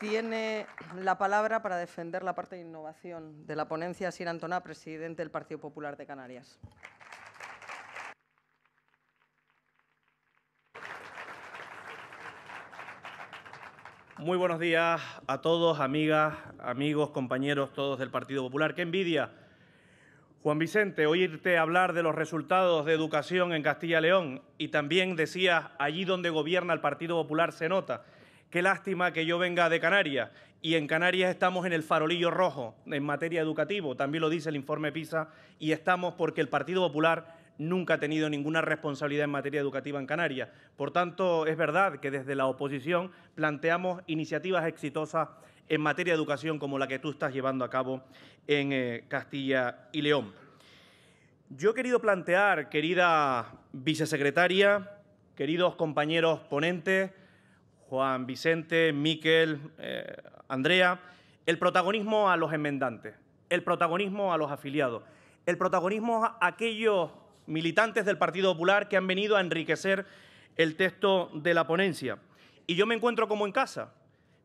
tiene la palabra para defender la parte de innovación de la ponencia Sir Antoná, presidente del Partido Popular de Canarias. Muy buenos días a todos, amigas, amigos, compañeros, todos del Partido Popular. ¡Qué envidia! Juan Vicente, oírte hablar de los resultados de educación en Castilla León y también decías, allí donde gobierna el Partido Popular se nota. Qué lástima que yo venga de Canarias y en Canarias estamos en el farolillo rojo en materia educativa, también lo dice el informe PISA, y estamos porque el Partido Popular nunca ha tenido ninguna responsabilidad en materia educativa en Canarias. Por tanto, es verdad que desde la oposición planteamos iniciativas exitosas en materia de educación como la que tú estás llevando a cabo en eh, Castilla y León. Yo he querido plantear, querida vicesecretaria, queridos compañeros ponentes, Juan Vicente, Miquel, eh, Andrea, el protagonismo a los enmendantes, el protagonismo a los afiliados, el protagonismo a aquellos militantes del Partido Popular que han venido a enriquecer el texto de la ponencia. Y yo me encuentro como en casa.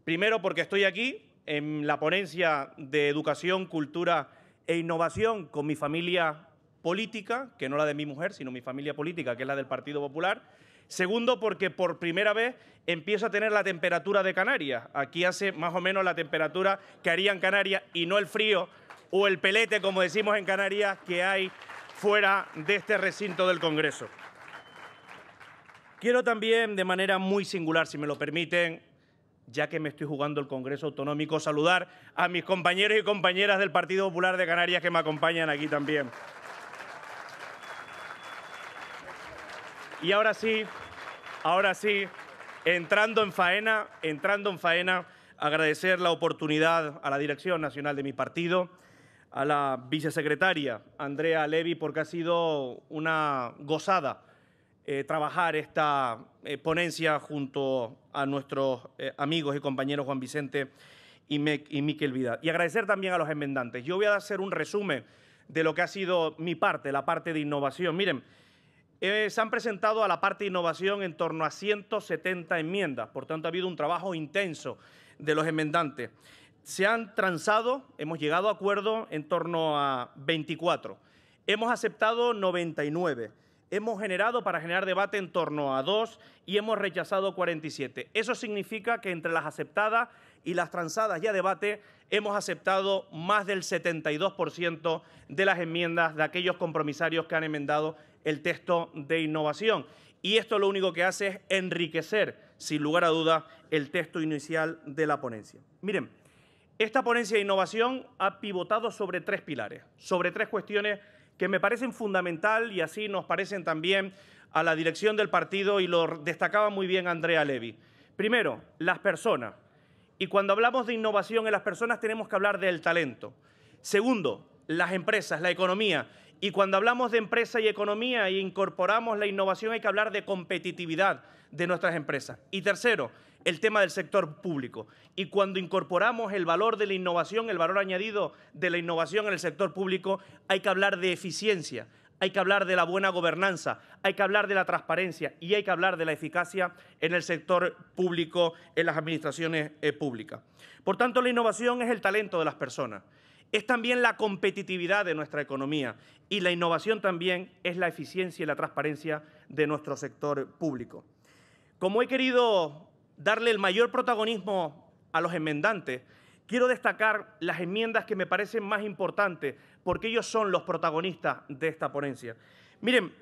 Primero porque estoy aquí en la ponencia de Educación, Cultura e Innovación con mi familia política, que no la de mi mujer, sino mi familia política, que es la del Partido Popular Segundo, porque por primera vez empiezo a tener la temperatura de Canarias. Aquí hace más o menos la temperatura que haría en Canarias y no el frío o el pelete, como decimos en Canarias, que hay fuera de este recinto del Congreso. Quiero también, de manera muy singular, si me lo permiten, ya que me estoy jugando el Congreso Autonómico, saludar a mis compañeros y compañeras del Partido Popular de Canarias que me acompañan aquí también. Y ahora sí, ahora sí, entrando en faena, entrando en faena, agradecer la oportunidad a la dirección nacional de mi partido, a la vicesecretaria Andrea Levy, porque ha sido una gozada eh, trabajar esta eh, ponencia junto a nuestros eh, amigos y compañeros Juan Vicente y, y Miquel Vidal. Y agradecer también a los enmendantes. Yo voy a hacer un resumen de lo que ha sido mi parte, la parte de innovación. Miren, eh, se han presentado a la parte de innovación en torno a 170 enmiendas, por tanto ha habido un trabajo intenso de los enmendantes. Se han transado, hemos llegado a acuerdo en torno a 24. Hemos aceptado 99. Hemos generado para generar debate en torno a 2 y hemos rechazado 47. Eso significa que entre las aceptadas y las transadas ya a debate, hemos aceptado más del 72% de las enmiendas de aquellos compromisarios que han enmendado el texto de innovación. Y esto lo único que hace es enriquecer, sin lugar a duda, el texto inicial de la ponencia. Miren, esta ponencia de innovación ha pivotado sobre tres pilares, sobre tres cuestiones que me parecen fundamental y así nos parecen también a la dirección del partido y lo destacaba muy bien Andrea Levy. Primero, las personas. Y cuando hablamos de innovación en las personas tenemos que hablar del talento. Segundo, las empresas, la economía. Y cuando hablamos de empresa y economía e incorporamos la innovación hay que hablar de competitividad de nuestras empresas. Y tercero, el tema del sector público. Y cuando incorporamos el valor de la innovación, el valor añadido de la innovación en el sector público, hay que hablar de eficiencia, hay que hablar de la buena gobernanza, hay que hablar de la transparencia y hay que hablar de la eficacia en el sector público, en las administraciones eh, públicas. Por tanto, la innovación es el talento de las personas, es también la competitividad de nuestra economía y la innovación también es la eficiencia y la transparencia de nuestro sector público. Como he querido darle el mayor protagonismo a los enmendantes, quiero destacar las enmiendas que me parecen más importantes porque ellos son los protagonistas de esta ponencia. Miren,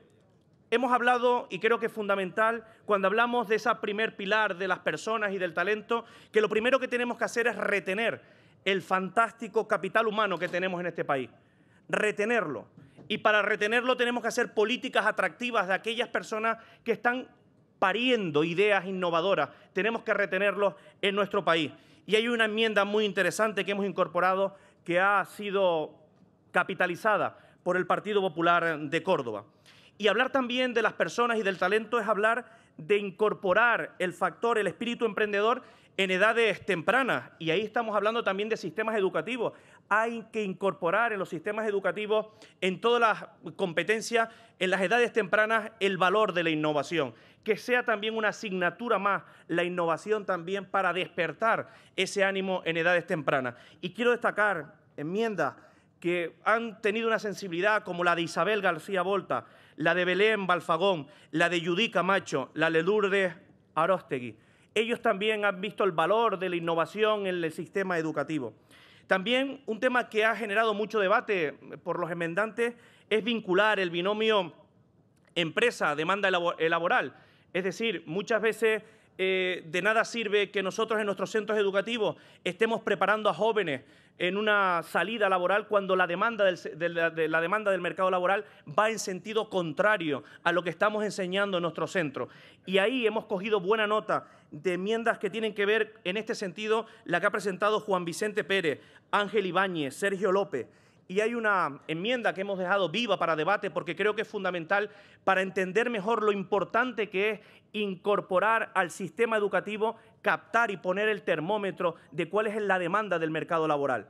hemos hablado, y creo que es fundamental, cuando hablamos de ese primer pilar de las personas y del talento, que lo primero que tenemos que hacer es retener el fantástico capital humano que tenemos en este país. Retenerlo. Y para retenerlo tenemos que hacer políticas atractivas de aquellas personas que están pariendo ideas innovadoras. Tenemos que retenerlos en nuestro país. Y hay una enmienda muy interesante que hemos incorporado que ha sido capitalizada por el Partido Popular de Córdoba. Y hablar también de las personas y del talento es hablar de incorporar el factor, el espíritu emprendedor en edades tempranas. Y ahí estamos hablando también de sistemas educativos. Hay que incorporar en los sistemas educativos, en todas las competencias, en las edades tempranas, el valor de la innovación. Que sea también una asignatura más, la innovación también para despertar ese ánimo en edades tempranas. Y quiero destacar enmiendas que han tenido una sensibilidad como la de Isabel García Volta, la de Belén Balfagón, la de Yudica Macho, la de Lourdes Arostegui. Ellos también han visto el valor de la innovación en el sistema educativo. También un tema que ha generado mucho debate por los enmendantes es vincular el binomio empresa-demanda laboral. Es decir, muchas veces eh, de nada sirve que nosotros en nuestros centros educativos estemos preparando a jóvenes en una salida laboral cuando la demanda del, la, demanda del mercado laboral va en sentido contrario a lo que estamos enseñando en nuestro centro. Y ahí hemos cogido buena nota de enmiendas que tienen que ver en este sentido la que ha presentado Juan Vicente Pérez, Ángel Ibáñez, Sergio López y hay una enmienda que hemos dejado viva para debate porque creo que es fundamental para entender mejor lo importante que es incorporar al sistema educativo, captar y poner el termómetro de cuál es la demanda del mercado laboral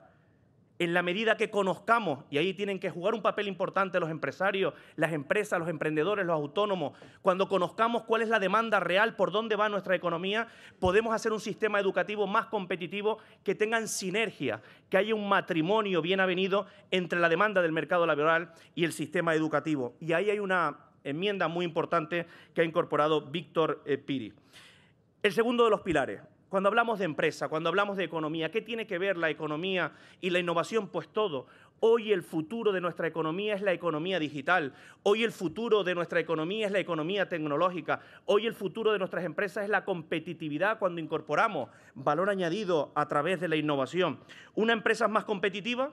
en la medida que conozcamos, y ahí tienen que jugar un papel importante los empresarios, las empresas, los emprendedores, los autónomos, cuando conozcamos cuál es la demanda real, por dónde va nuestra economía, podemos hacer un sistema educativo más competitivo que tengan sinergia, que haya un matrimonio bien avenido entre la demanda del mercado laboral y el sistema educativo. Y ahí hay una enmienda muy importante que ha incorporado Víctor eh, Piri. El segundo de los pilares, cuando hablamos de empresa, cuando hablamos de economía, ¿qué tiene que ver la economía y la innovación? Pues todo. Hoy el futuro de nuestra economía es la economía digital. Hoy el futuro de nuestra economía es la economía tecnológica. Hoy el futuro de nuestras empresas es la competitividad cuando incorporamos valor añadido a través de la innovación. ¿Una empresa más competitiva?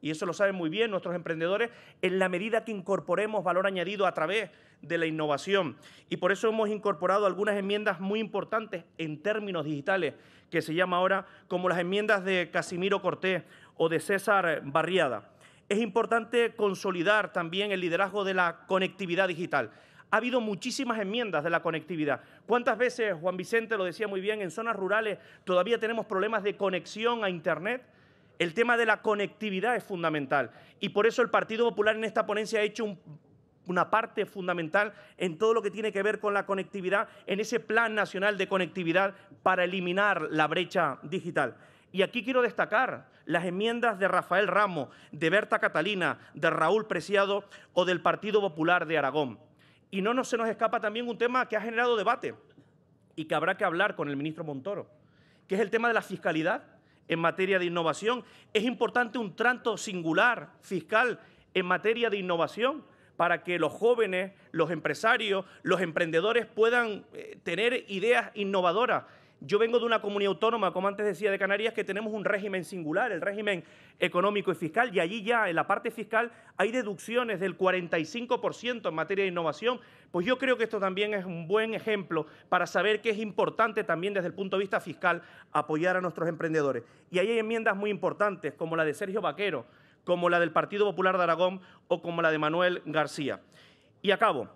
y eso lo saben muy bien nuestros emprendedores, en la medida que incorporemos valor añadido a través de la innovación. Y por eso hemos incorporado algunas enmiendas muy importantes en términos digitales, que se llama ahora como las enmiendas de Casimiro Cortés o de César Barriada. Es importante consolidar también el liderazgo de la conectividad digital. Ha habido muchísimas enmiendas de la conectividad. ¿Cuántas veces, Juan Vicente lo decía muy bien, en zonas rurales todavía tenemos problemas de conexión a Internet? El tema de la conectividad es fundamental y por eso el Partido Popular en esta ponencia ha hecho una parte fundamental en todo lo que tiene que ver con la conectividad, en ese Plan Nacional de Conectividad para eliminar la brecha digital. Y aquí quiero destacar las enmiendas de Rafael Ramos, de Berta Catalina, de Raúl Preciado o del Partido Popular de Aragón. Y no nos, se nos escapa también un tema que ha generado debate y que habrá que hablar con el ministro Montoro, que es el tema de la fiscalidad en materia de innovación. Es importante un trato singular fiscal en materia de innovación para que los jóvenes, los empresarios, los emprendedores puedan eh, tener ideas innovadoras yo vengo de una comunidad autónoma, como antes decía, de Canarias, que tenemos un régimen singular, el régimen económico y fiscal, y allí ya en la parte fiscal hay deducciones del 45% en materia de innovación. Pues yo creo que esto también es un buen ejemplo para saber que es importante también desde el punto de vista fiscal apoyar a nuestros emprendedores. Y ahí hay enmiendas muy importantes, como la de Sergio Vaquero, como la del Partido Popular de Aragón o como la de Manuel García. Y a cabo,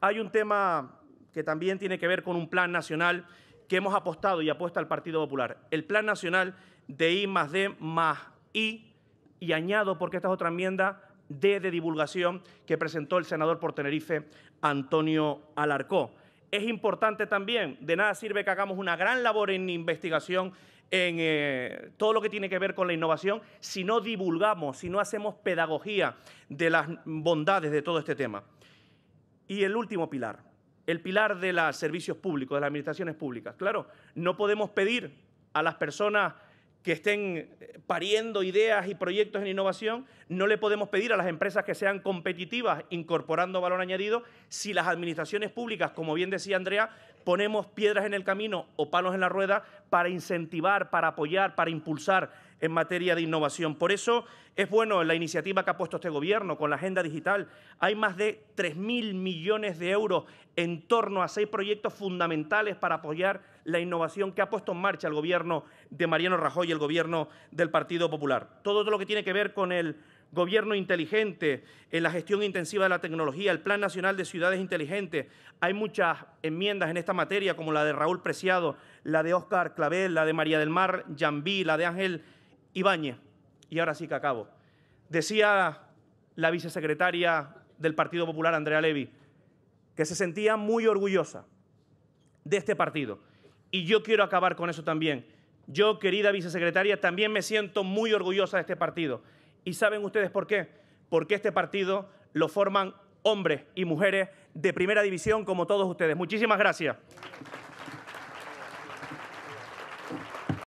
Hay un tema que también tiene que ver con un plan nacional que hemos apostado y apuesta al Partido Popular. El Plan Nacional de I más D más I, y añado, porque esta es otra enmienda, D de divulgación que presentó el senador por Tenerife, Antonio Alarcó. Es importante también, de nada sirve que hagamos una gran labor en investigación en eh, todo lo que tiene que ver con la innovación si no divulgamos, si no hacemos pedagogía de las bondades de todo este tema. Y el último pilar, el pilar de los servicios públicos, de las administraciones públicas. Claro, no podemos pedir a las personas que estén eh, pariendo ideas y proyectos en innovación, no le podemos pedir a las empresas que sean competitivas incorporando valor añadido si las administraciones públicas, como bien decía Andrea, ponemos piedras en el camino o palos en la rueda para incentivar, para apoyar, para impulsar en materia de innovación. Por eso es bueno la iniciativa que ha puesto este Gobierno con la Agenda Digital. Hay más de 3.000 millones de euros en torno a seis proyectos fundamentales para apoyar la innovación que ha puesto en marcha el Gobierno de Mariano Rajoy y el Gobierno del Partido Popular. Todo lo que tiene que ver con el gobierno inteligente, en la gestión intensiva de la tecnología, el Plan Nacional de Ciudades Inteligentes. Hay muchas enmiendas en esta materia, como la de Raúl Preciado, la de Óscar Clavel, la de María del Mar Jambí, la de Ángel Ibáñez, y ahora sí que acabo. Decía la vicesecretaria del Partido Popular, Andrea Levy, que se sentía muy orgullosa de este partido. Y yo quiero acabar con eso también. Yo, querida vicesecretaria, también me siento muy orgullosa de este partido. ¿Y saben ustedes por qué? Porque este partido lo forman hombres y mujeres de primera división como todos ustedes. Muchísimas gracias.